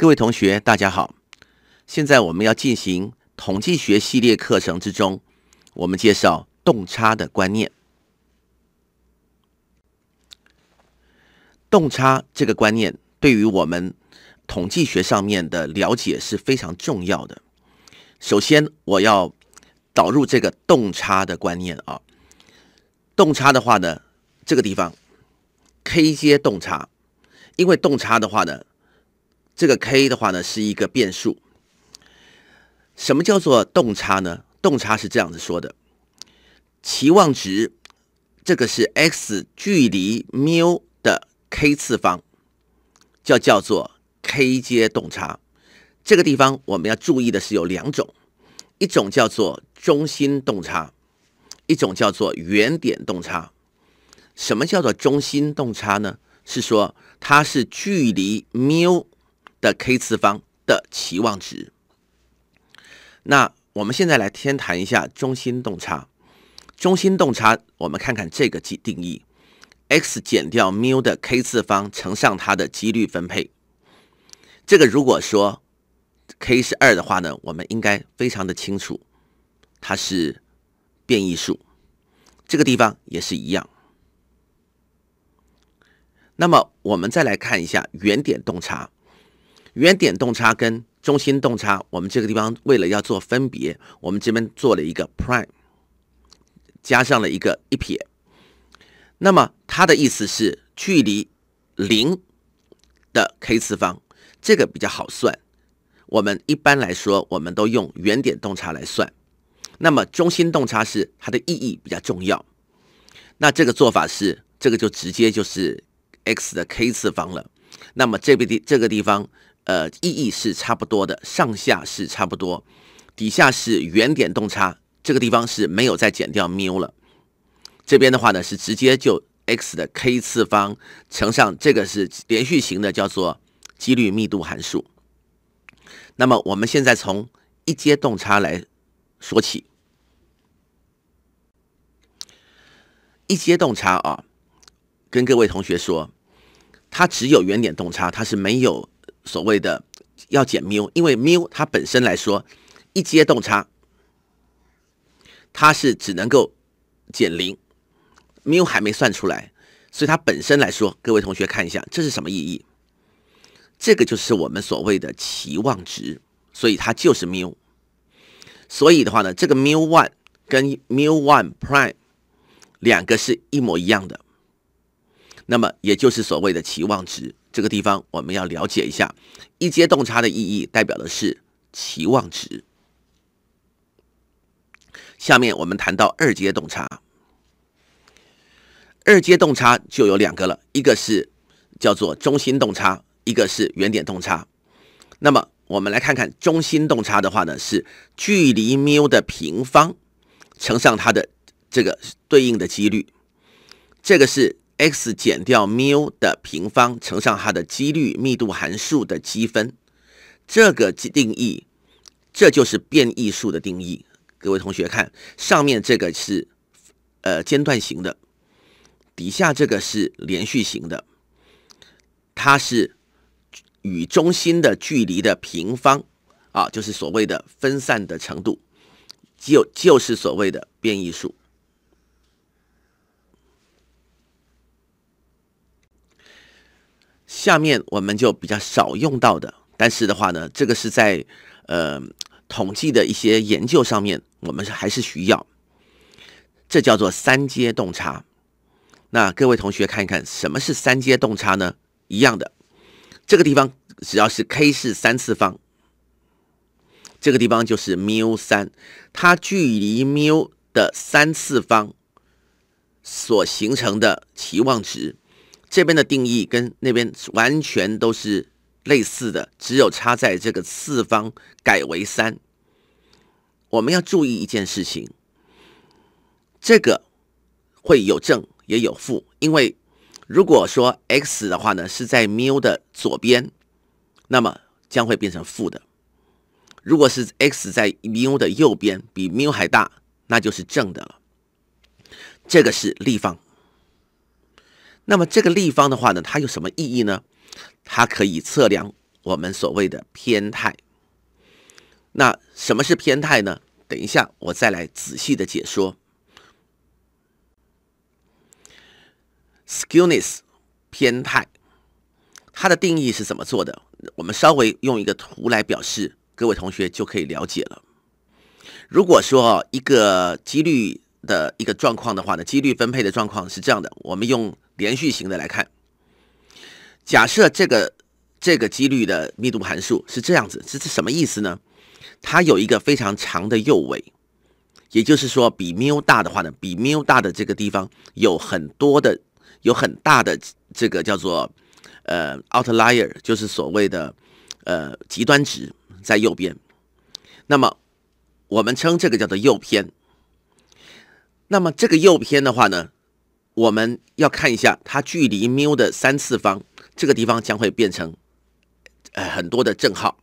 各位同学，大家好。现在我们要进行统计学系列课程之中，我们介绍“洞差”的观念。“洞差”这个观念对于我们统计学上面的了解是非常重要的。首先，我要导入这个“洞差”的观念啊。洞差的话呢，这个地方 k 阶洞差，因为洞差的话呢。这个 k 的话呢是一个变数。什么叫做动差呢？动差是这样子说的：期望值，这个是 x 距离 mu 的 k 次方，叫叫做 k 阶动差。这个地方我们要注意的是有两种，一种叫做中心动差，一种叫做原点动差。什么叫做中心动差呢？是说它是距离 mu。的 k 次方的期望值。那我们现在来先谈一下中心洞差。中心洞差，我们看看这个基定义：x 减掉缪的 k 次方乘上它的几率分配。这个如果说 k 是二的话呢，我们应该非常的清楚，它是变异数。这个地方也是一样。那么我们再来看一下原点洞差。原点洞察跟中心洞察，我们这个地方为了要做分别，我们这边做了一个 prime，加上了一个一撇，那么它的意思是距离零的 k 次方，这个比较好算。我们一般来说，我们都用原点洞察来算。那么中心洞察是它的意义比较重要。那这个做法是，这个就直接就是 x 的 k 次方了。那么这个地这个地方。呃，意义是差不多的，上下是差不多，底下是原点动差，这个地方是没有再减掉缪了。这边的话呢，是直接就 x 的 k 次方乘上这个是连续型的，叫做几率密度函数。那么我们现在从一阶动差来说起，一阶动差啊，跟各位同学说，它只有原点动差，它是没有。所谓的要减缪，因为缪它本身来说，一阶动差，它是只能够减零，缪还没算出来，所以它本身来说，各位同学看一下，这是什么意义？这个就是我们所谓的期望值，所以它就是缪。所以的话呢，这个缪 one 跟缪 one prime 两个是一模一样的，那么也就是所谓的期望值。这个地方我们要了解一下，一阶动差的意义代表的是期望值。下面我们谈到二阶动差，二阶动差就有两个了，一个是叫做中心动差，一个是原点动差。那么我们来看看中心动差的话呢，是距离缪的平方乘上它的这个对应的几率，这个是。x 减掉缪的平方乘上它的几率密度函数的积分，这个定义，这就是变异数的定义。各位同学看，上面这个是呃间断型的，底下这个是连续型的，它是与中心的距离的平方啊，就是所谓的分散的程度，就就是所谓的变异数。下面我们就比较少用到的，但是的话呢，这个是在呃统计的一些研究上面，我们还是需要。这叫做三阶动差。那各位同学看一看，什么是三阶动差呢？一样的，这个地方只要是 k 是三次方，这个地方就是缪三，它距离缪的三次方所形成的期望值。这边的定义跟那边完全都是类似的，只有差在这个次方改为三。我们要注意一件事情，这个会有正也有负，因为如果说 x 的话呢是在 MU 的左边，那么将会变成负的；如果是 x 在 MU 的右边，比 MU 还大，那就是正的了。这个是立方。那么这个立方的话呢，它有什么意义呢？它可以测量我们所谓的偏态。那什么是偏态呢？等一下我再来仔细的解说。skewness 偏态，它的定义是怎么做的？我们稍微用一个图来表示，各位同学就可以了解了。如果说一个几率，的一个状况的话呢，几率分配的状况是这样的。我们用连续型的来看，假设这个这个几率的密度函数是这样子，这是什么意思呢？它有一个非常长的右尾，也就是说，比缪大的话呢，比缪大的这个地方有很多的、有很大的这个叫做呃 outlier，就是所谓的呃极端值在右边。那么我们称这个叫做右偏。那么这个右偏的话呢，我们要看一下它距离缪的三次方这个地方将会变成呃很多的正号，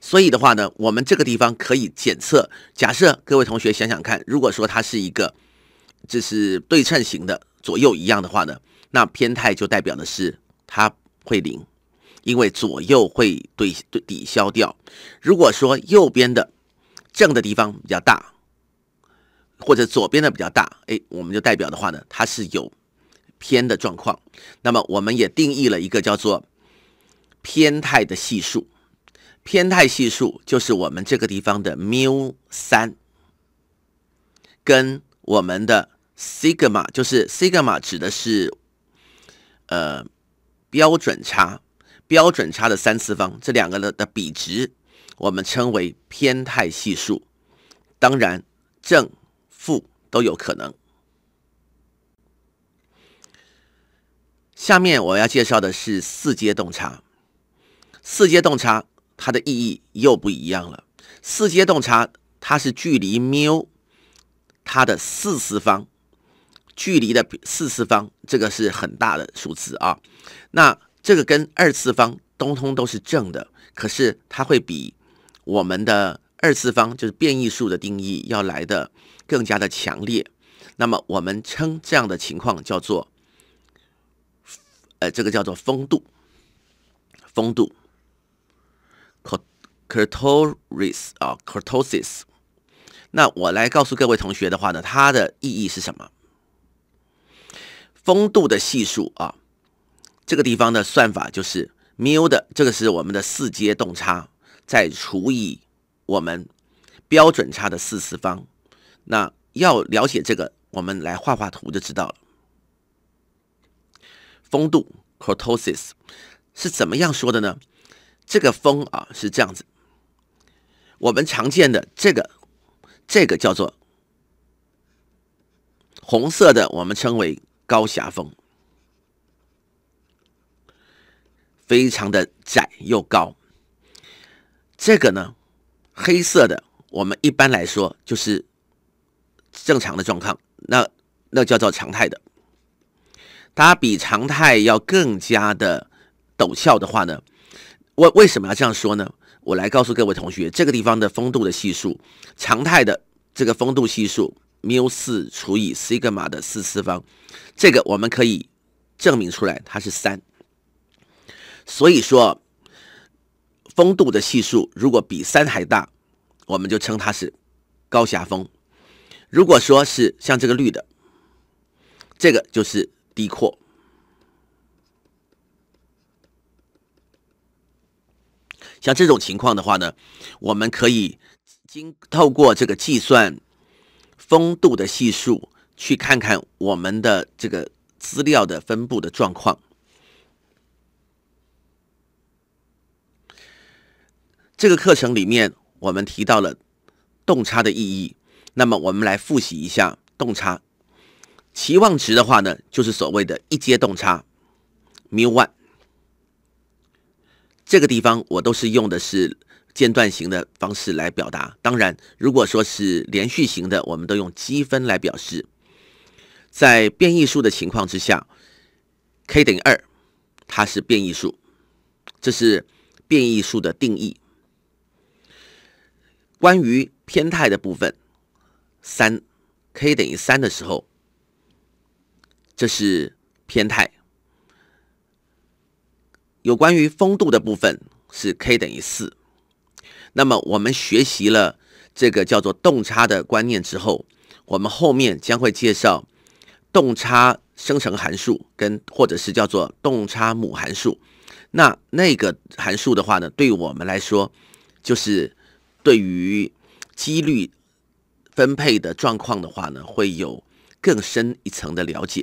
所以的话呢，我们这个地方可以检测。假设各位同学想想看，如果说它是一个这是对称型的左右一样的话呢，那偏态就代表的是它会零，因为左右会对对抵消掉。如果说右边的正的地方比较大。或者左边的比较大，哎，我们就代表的话呢，它是有偏的状况。那么我们也定义了一个叫做偏态的系数，偏态系数就是我们这个地方的缪三跟我们的西格玛，就是西格玛指的是呃标准差，标准差的三次方，这两个的的比值，我们称为偏态系数。当然正。都有可能。下面我要介绍的是四阶洞察，四阶洞察它的意义又不一样了。四阶洞察它是距离缪它的四次方，距离的四次方，这个是很大的数字啊。那这个跟二次方通通都是正的，可是它会比我们的。二次方就是变异数的定义要来的更加的强烈。那么我们称这样的情况叫做，呃，这个叫做风度。风度 c o r t o r i s 啊，cortosis。那我来告诉各位同学的话呢，它的意义是什么？风度的系数啊，这个地方的算法就是 mu 的，这个是我们的四阶动差，再除以。我们标准差的四次方，那要了解这个，我们来画画图就知道了。风度 （cortosis） 是怎么样说的呢？这个风啊是这样子，我们常见的这个这个叫做红色的，我们称为高峡风，非常的窄又高，这个呢？黑色的，我们一般来说就是正常的状况，那那叫做常态的。它比常态要更加的陡峭的话呢，为为什么要这样说呢？我来告诉各位同学，这个地方的风度的系数，常态的这个风度系数缪四除以西格玛的四次方，这个我们可以证明出来，它是三。所以说。风度的系数如果比三还大，我们就称它是高峡峰；如果说是像这个绿的，这个就是低阔。像这种情况的话呢，我们可以经透过这个计算风度的系数，去看看我们的这个资料的分布的状况。这个课程里面我们提到了洞察的意义，那么我们来复习一下洞察期望值的话呢，就是所谓的一阶洞察 mu one 这个地方我都是用的是间断型的方式来表达，当然如果说是连续型的，我们都用积分来表示。在变异数的情况之下，k 等于二，它是变异数，这是变异数的定义。关于偏态的部分，三，k 等于三的时候，这是偏态。有关于风度的部分是 k 等于四。那么我们学习了这个叫做动差的观念之后，我们后面将会介绍动差生成函数跟或者是叫做动差母函数。那那个函数的话呢，对我们来说就是。对于几率分配的状况的话呢，会有更深一层的了解。